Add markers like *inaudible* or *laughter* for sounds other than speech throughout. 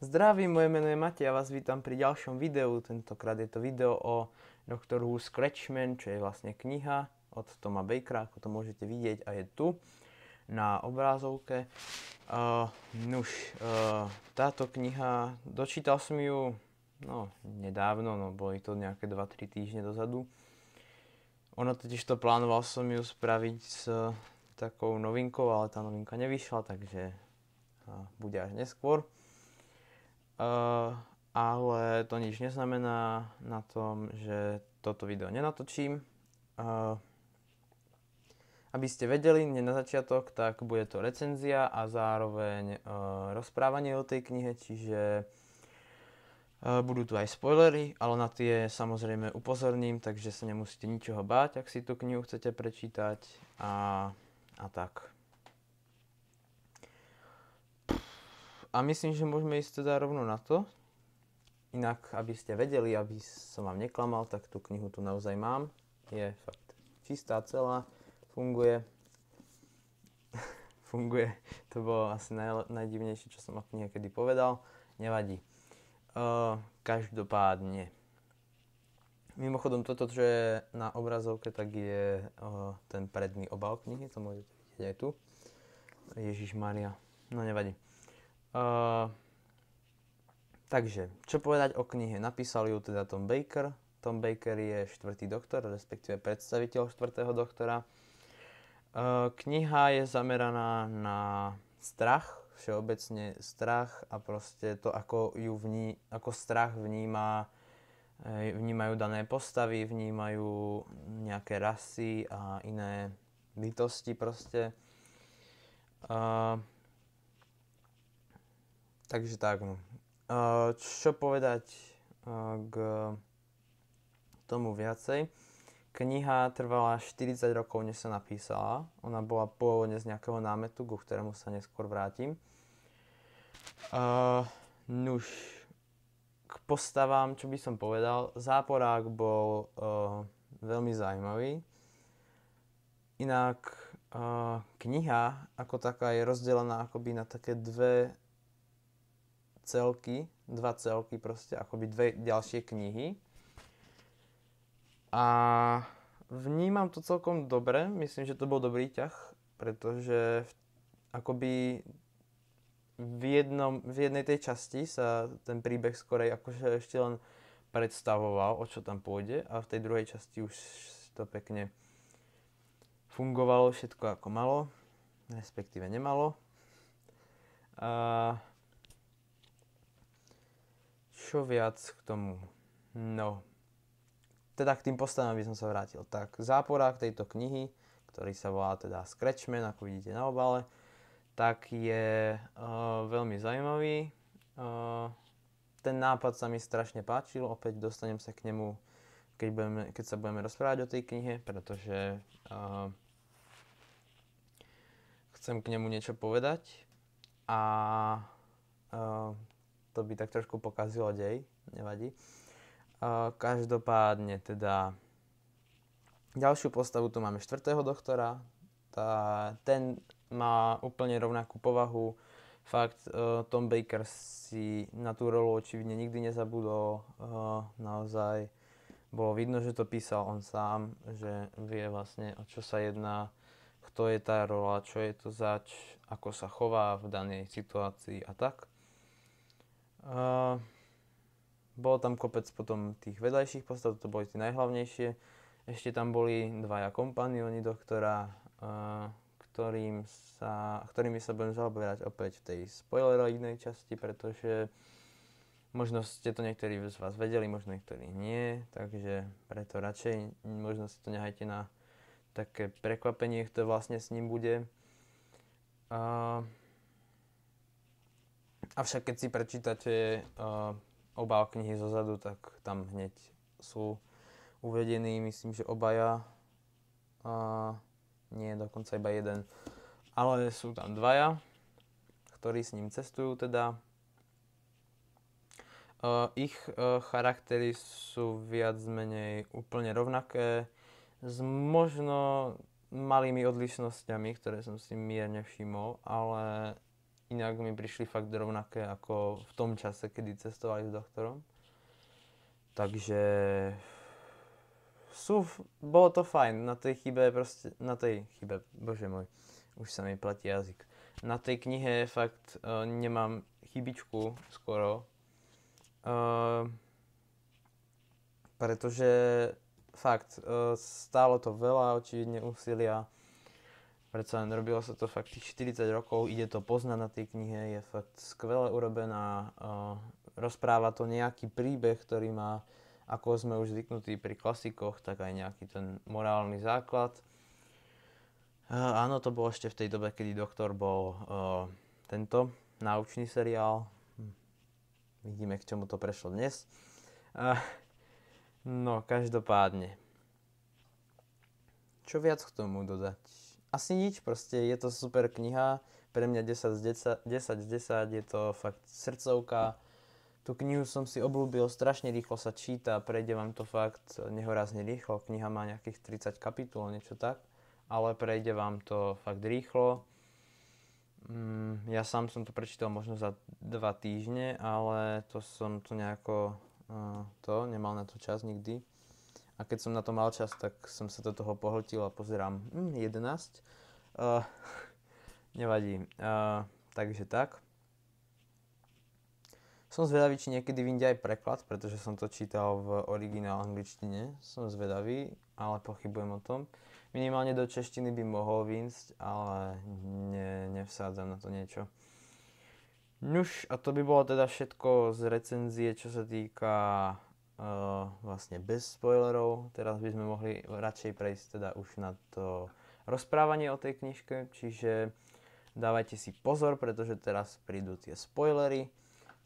Zdravím, moje meno je Matej a vás vítam pri ďalšom videu. Tentokrát je to video o Who Scratchman, čo je vlastne kniha od Toma Bakera, ako to môžete vidieť a je tu na obrázovke. Uh, nuž, uh, táto kniha, dočítal som ju no, nedávno, no boli to nejaké 2-3 týždne dozadu. Ono totiž to plánoval som ju spraviť s takou novinkou, ale tá novinka nevyšla, takže bude až neskôr. Uh, ale to nič neznamená na tom, že toto video nenatočím. Uh, aby ste vedeli, hneď na začiatok, tak bude to recenzia a zároveň uh, rozprávanie o tej knihe, čiže uh, budú tu aj spoilery, ale na tie samozrejme upozorním, takže sa nemusíte ničoho báť, ak si tú knihu chcete prečítať a a tak. A myslím, že môžeme ísť teda rovno na to. Inak, aby ste vedeli, aby som vám neklamal, tak tú knihu tu naozaj mám. Je fakt čistá, celá, funguje. *laughs* funguje. To bolo asi naj, najdivnejšie, čo som o knihe kedy povedal. Nevadí. Uh, každopádne. Mimochodom, toto, čo je na obrazovke, tak je uh, ten predný obal knihy, to môžete vidieť aj tu. Ježiš Maria, no nevadí. Uh, takže, čo povedať o knihe? Napísal ju teda Tom Baker. Tom Baker je štvrtý doktor, respektíve predstaviteľ štvrtého doktora. Uh, kniha je zameraná na strach, všeobecne strach a proste to, ako, ju vní, ako strach vníma vnímajú dané postavy, vnímajú nejaké rasy a iné bytosti proste. Uh, takže tak, no. Uh, čo povedať uh, k tomu viacej? Kniha trvala 40 rokov, než sa napísala. Ona bola pôvodne z nejakého námetu, ku ktorému sa neskôr vrátim. Uh, nuž, postavám, čo by som povedal, záporák bol uh, veľmi zaujímavý. Inak uh, kniha ako taká je rozdelená akoby na také dve celky, dva celky proste, akoby dve ďalšie knihy. A vnímam to celkom dobre, myslím, že to bol dobrý ťah, pretože akoby v, jednom, v jednej tej časti sa ten príbeh skorej akože ešte len predstavoval, o čo tam pôjde a v tej druhej časti už to pekne fungovalo všetko ako malo, respektíve nemalo. A čo viac k tomu? No, teda k tým postavám by som sa vrátil. Tak záporák tejto knihy, ktorý sa volá teda Scratchman, ako vidíte na obale, tak je eh, veľmi zaujímavý. Eh, ten nápad sa mi strašne páčil, opäť dostanem sa k nemu, keď, budeme, keď sa budeme rozprávať o tej knihe, pretože eh, chcem k nemu niečo povedať a to by tak trošku pokazilo dej, nevadí. Každopádne teda Ďalšiu postavu tu máme štvrtého doktora. Tá, ten má úplne rovnakú povahu. Fakt, uh, Tom Baker si na tú rolu očividne nikdy nezabudol. Uh, naozaj bolo vidno, že to písal on sám, že vie vlastne, o čo sa jedná, kto je tá rola, čo je to zač, ako sa chová v danej situácii a tak. Uh, e, bolo tam kopec potom tých vedľajších postav, to boli tie najhlavnejšie. Ešte tam boli dvaja kompanioni doktora, uh, ktorým sa, ktorými sa budem zaoberať opäť v tej spoilerovej časti, pretože možno ste to niektorí z vás vedeli, možno niektorí nie, takže preto radšej možno si to nehajte na také prekvapenie, kto vlastne s ním bude. Uh, avšak keď si prečítate uh, obal knihy zozadu, tak tam hneď sú uvedení, myslím, že obaja uh, nie je dokonca iba jeden, ale sú tam dvaja, ktorí s ním cestujú teda. Uh, ich uh, charaktery sú viac menej úplne rovnaké, s možno malými odlišnosťami, ktoré som si mierne všimol, ale inak mi prišli fakt rovnaké ako v tom čase, kedy cestovali s doktorom. Takže sú, bolo to fajn, na tej chybe proste, na tej chybe, bože môj, už sa mi platí jazyk. Na tej knihe fakt uh, nemám chybičku skoro, uh, eh, pretože fakt, uh, stálo to veľa očividne úsilia, predsa len robilo sa to fakt tých 40 rokov, ide to poznať na tej knihe, je fakt skvele urobená, uh, rozpráva to nejaký príbeh, ktorý má ako sme už zvyknutí pri klasikoch, tak aj nejaký ten morálny základ. E, áno, to bolo ešte v tej dobe, kedy Doktor bol e, tento náučný seriál. Hm. Vidíme, k čomu to prešlo dnes. E, no, každopádne. Čo viac k tomu dodať? Asi nič, proste je to super kniha. Pre mňa 10 z 10, 10, z 10 je to fakt srdcovka Tú knihu som si obľúbil, strašne rýchlo sa číta, prejde vám to fakt nehorázne rýchlo. Kniha má nejakých 30 kapitol, niečo tak, ale prejde vám to fakt rýchlo. Mm, ja sám som to prečítal možno za dva týždne, ale to som to nejako e, to, nemal na to čas nikdy. A keď som na to mal čas, tak som sa do toho pohltil a pozerám, hm, 11. Uh, nevadí. Uh, takže tak. Som zvedavý, či niekedy vyjde aj preklad, pretože som to čítal v originál angličtine. Som zvedavý, ale pochybujem o tom. Minimálne do češtiny by mohol vynsť, ale ne, nevsádzam na to niečo. Nuž, a to by bolo teda všetko z recenzie, čo sa týka uh, vlastne bez spoilerov. Teraz by sme mohli radšej prejsť teda už na to rozprávanie o tej knižke, čiže dávajte si pozor, pretože teraz prídu tie spoilery.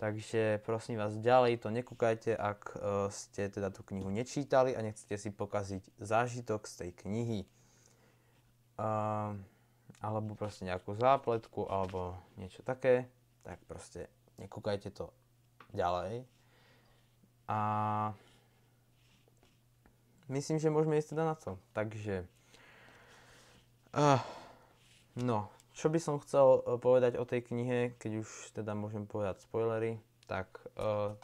Takže prosím vás, ďalej to nekúkajte, ak e, ste teda tú knihu nečítali a nechcete si pokaziť zážitok z tej knihy. Uh, alebo proste nejakú zápletku alebo niečo také, tak proste nekúkajte to ďalej. A myslím, že môžeme ísť teda na to. Takže... Uh, no, čo by som chcel eh, povedať o tej knihe, keď už teda môžem povedať spoilery, tak uh,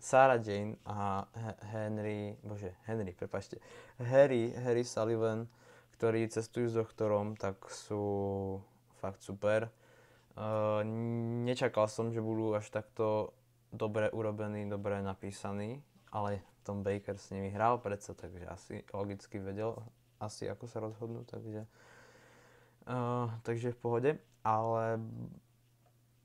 Sarah Jane a Henry, bože, Henry, prepačte, Harry, Harry Sullivan, ktorí cestujú s doktorom, tak sú fakt super. Uh, nečakal som, že budú až takto dobre urobení, dobre napísaní, ale Tom Baker s nimi hral predsa, takže asi logicky vedel asi, ako sa rozhodnú, takže Uh, takže v pohode. Ale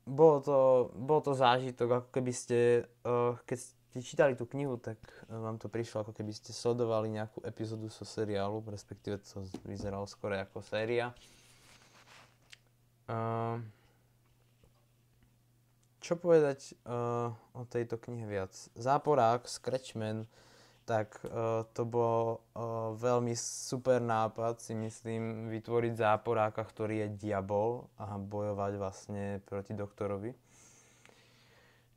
bolo to, bolo to zážitok, ako keby ste, uh, keď ste čítali tú knihu, tak vám to prišlo, ako keby ste sledovali nejakú epizódu so seriálu, respektíve to vyzeralo skôr ako séria. Uh, čo povedať uh, o tejto knihe viac? Záporák, Scratchman, tak uh, to bol uh, veľmi super nápad, si myslím, vytvoriť záporáka, ktorý je diabol a bojovať vlastne proti doktorovi.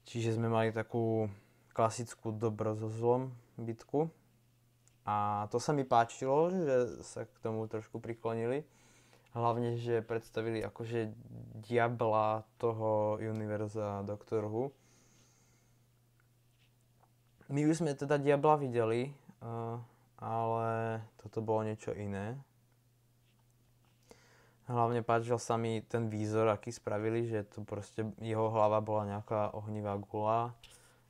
Čiže sme mali takú klasickú dobro so zlom bitku. A to sa mi páčilo, že sa k tomu trošku priklonili. Hlavne, že predstavili akože diabla toho univerza Doctor Who my už sme teda Diabla videli, uh, ale toto bolo niečo iné. Hlavne páčil sa mi ten výzor, aký spravili, že to proste jeho hlava bola nejaká ohnivá gula,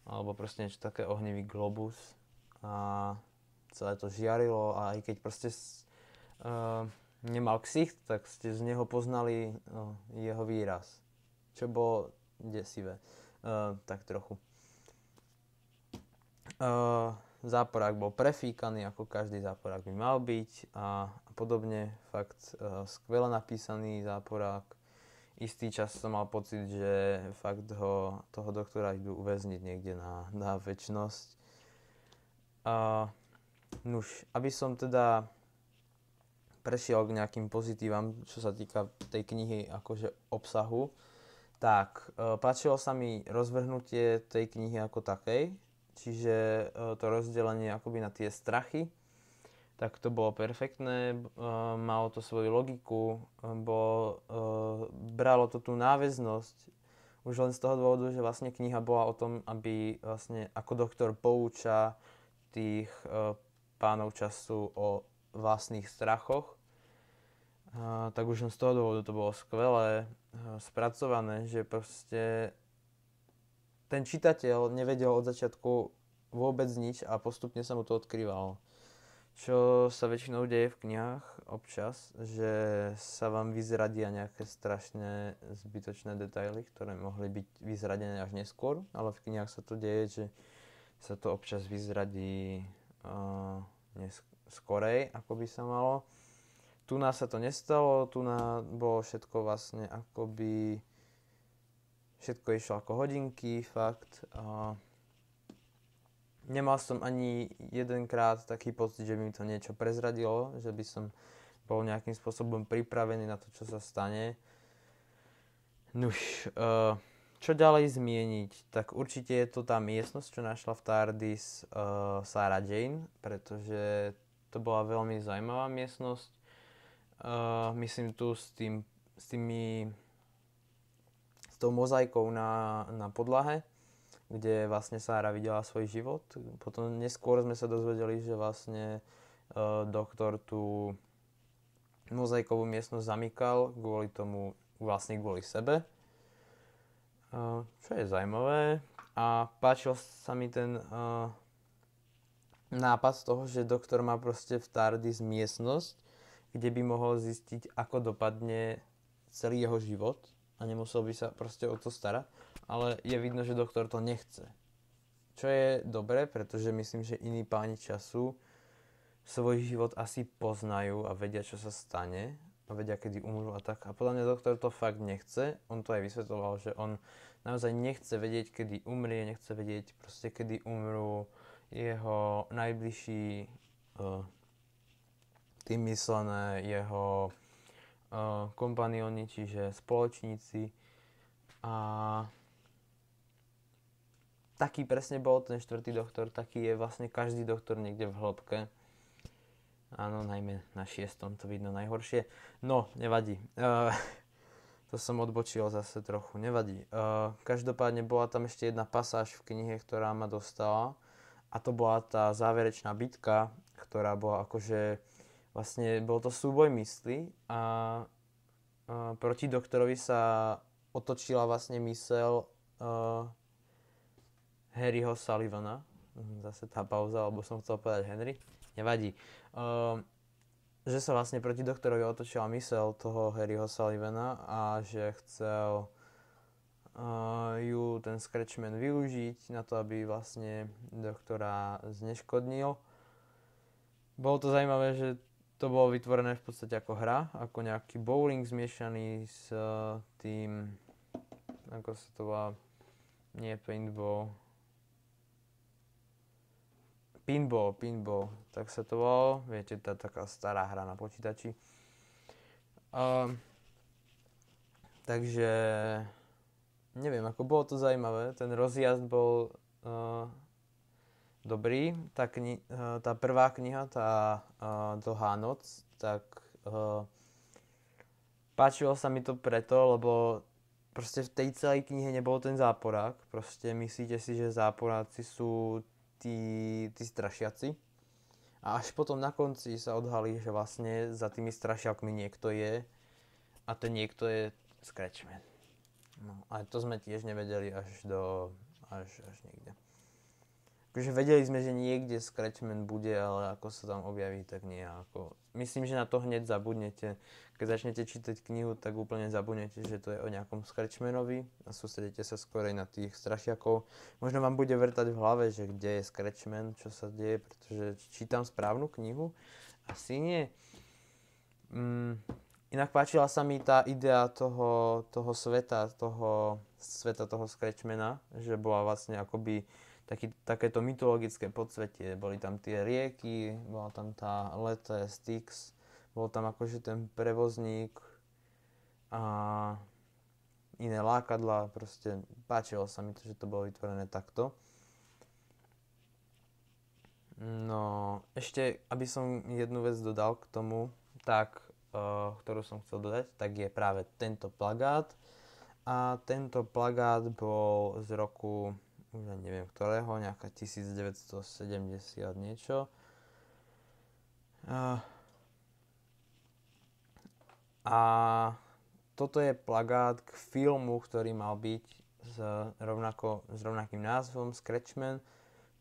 alebo proste niečo také ohnivý globus. A celé to žiarilo a aj keď proste uh, nemal ksicht, tak ste z neho poznali uh, jeho výraz, čo bolo desivé, uh, tak trochu. Eh, záporák bol prefíkaný, ako každý záporák by mal byť a, a podobne. Fakt uh, skvele napísaný záporák. Istý čas som mal pocit, že fakt ho, toho doktora idú uväzniť niekde na, na väčnosť. Uh, nuž, aby som teda prešiel k nejakým pozitívam, čo sa týka tej knihy, akože obsahu, tak eh, páčilo sa mi rozvrhnutie tej knihy ako takej, Čiže e, to rozdelenie akoby na tie strachy, tak to bolo perfektné, e, malo to svoju logiku, e, bo bralo to tú náväznosť. Už len z toho dôvodu, že vlastne kniha bola o tom, aby vlastne ako doktor pouča tých pánov času o vlastných strachoch. tak už len z toho dôvodu to bolo skvelé, spracované, že proste ten čitateľ nevedel od začiatku vôbec nič a postupne sa mu to odkrývalo. Čo sa väčšinou deje v knihách občas, že sa vám vyzradia nejaké strašne zbytočné detaily, ktoré mohli byť vyzradené až neskôr, ale v knihách sa to deje, že sa to občas vyzradí uh, skorej, ako by sa malo. Tu nás sa to nestalo, tu nás bolo všetko vlastne akoby všetko išlo ako hodinky, fakt. A nemal som ani jedenkrát taký pocit, že by mi to niečo prezradilo, že by som bol nejakým spôsobom pripravený na to, čo sa stane. Nuž, e, čo ďalej zmieniť? Tak určite je to tá miestnosť, čo našla v TARDIS uh, Sarah Jane, pretože to bola veľmi zaujímavá miestnosť. Uh, myslím tu s, tým, s tými tou mozaikou na, na podlahe, kde vlastne Sára videla svoj život. Potom neskôr sme sa dozvedeli, že vlastne e, doktor tú mozaikovú miestnosť zamykal kvôli tomu, vlastne kvôli sebe. E, čo je zaujímavé. A páčil sa mi ten e, nápad z toho, že doktor má proste v TARDIS miestnosť, kde by mohol zistiť, ako dopadne celý jeho život a nemusel by sa proste o to starať, ale je vidno, že doktor to nechce. Čo je dobré, pretože myslím, že iní páni času svoj život asi poznajú a vedia, čo sa stane a vedia, kedy umrú a tak. A podľa mňa doktor to fakt nechce. On to aj vysvetloval, že on naozaj nechce vedieť, kedy umrie, nechce vedieť proste, kedy umrú jeho najbližší uh, tým myslené, jeho kompanioni, čiže spoločníci a taký presne bol ten štvrtý doktor, taký je vlastne každý doktor niekde v hĺbke. Áno, najmä na šiestom to vidno najhoršie. No, nevadí. Uh, to som odbočil zase trochu, nevadí. Uh, každopádne bola tam ešte jedna pasáž v knihe, ktorá ma dostala. A to bola tá záverečná bitka, ktorá bola akože vlastne bol to súboj mysli a, a proti doktorovi sa otočila vlastne mysel uh, Harryho Sullivana. Mhm, zase tá pauza, alebo som chcel povedať Henry. Nevadí. Uh, že sa vlastne proti doktorovi otočila mysel toho Harryho Sullivana a že chcel uh, ju ten Scratchman využiť na to, aby vlastne doktora zneškodnil. Bolo to zaujímavé, že to bolo vytvorené v podstate ako hra, ako nejaký bowling zmiešaný s e, tým, ako sa to volá, nie paintball, pinball, pinball, tak sa to volalo, viete, tá taká stará hra na počítači. Ehm, takže, neviem, ako bolo to zaujímavé, ten rozjazd bol uh, dobrý. Tá, kni- eh, tá prvá kniha, tá uh, eh, Dlhá noc, tak uh, páčilo sa mi to preto, lebo proste v tej celej knihe nebol ten záporák. Proste myslíte si, že záporáci sú tí, tí strašiaci. A až potom na konci sa odhalí, že vlastne za tými strašiakmi niekto je a ten niekto je Scratchman. No, ale to sme tiež nevedeli až do, až, až niekde akože vedeli sme, že niekde Scratchman bude, ale ako sa tam objaví, tak nie. Ako, myslím, že na to hneď zabudnete. Keď začnete čítať knihu, tak úplne zabudnete, že to je o nejakom Scratchmanovi a sústredíte sa skorej na tých strašiakov. Možno vám bude vrtať v hlave, že kde je Scratchman, čo sa deje, pretože čítam správnu knihu. Asi nie. Mm, Inak páčila sa mi tá idea toho, toho sveta, toho sveta toho Scratchmana, že bola vlastne akoby taký, takéto mytologické podsvetie. Boli tam tie rieky, bola tam tá Lete, Styx, bol tam akože ten prevozník a iné lákadla, proste páčilo sa mi to, že to bolo vytvorené takto. No, ešte, aby som jednu vec dodal k tomu, tak, uh, ktorú som chcel dodať, tak je práve tento plagát. A tento plagát bol z roku už neviem ktorého, nejaká 1970 niečo. Eh, a toto je plagát k filmu, ktorý mal byť s, rovnako, s rovnakým názvom Scratchman,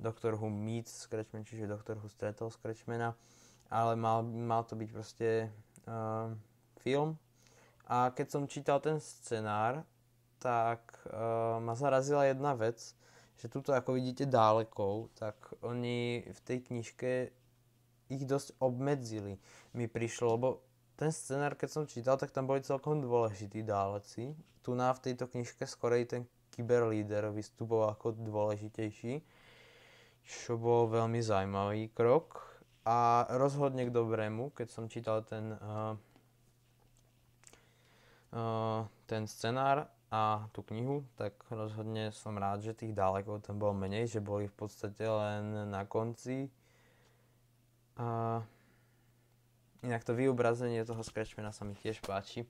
Doctor Who meets Scratchman, čiže Doctor Who stretol Scratchmana, ale mal, mal to byť proste uh, film. A keď som čítal ten scenár, tak uh, ma zarazila jedna vec, že tuto ako vidíte dálekou, tak oni v tej knižke ich dosť obmedzili, mi prišlo, lebo ten scenár, keď som čítal, tak tam boli celkom dôležití dáleci. Tu na v tejto knižke skorej ten kyberlíder vystupoval ako dôležitejší, čo bol veľmi zaujímavý krok a rozhodne k dobrému, keď som čítal ten, uh, uh, ten scenár a tú knihu, tak rozhodne som rád, že tých dálekov tam bolo menej, že boli v podstate len na konci. A inak to vyobrazenie toho Scratchmana sa mi tiež páči.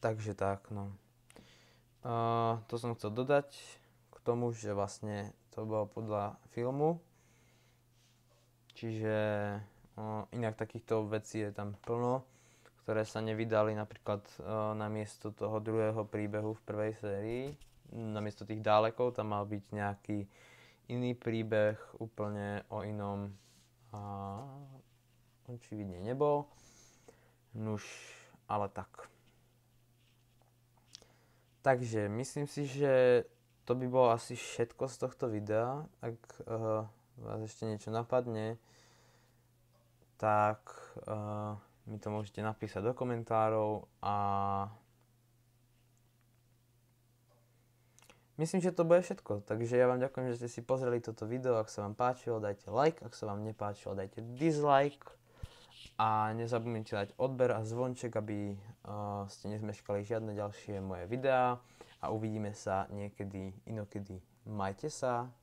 Takže tak, no. A to som chcel dodať k tomu, že vlastne to bolo podľa filmu. Čiže no, inak takýchto vecí je tam plno ktoré sa nevydali napríklad uh, na miesto toho druhého príbehu v prvej sérii. miesto tých dálekov tam mal byť nejaký iný príbeh úplne o inom a očividne nebol. Nuž, ale tak. Takže myslím si, že to by bolo asi všetko z tohto videa. Ak uh, vás ešte niečo napadne, tak uh, mi to môžete napísať do komentárov a myslím, že to bude všetko. Takže ja vám ďakujem, že ste si pozreli toto video. Ak sa vám páčilo, dajte like. Ak sa vám nepáčilo, dajte dislike. A nezabudnite dať odber a zvonček, aby eh, ste nezmeškali žiadne ďalšie moje videá. A uvidíme sa niekedy inokedy. Majte sa.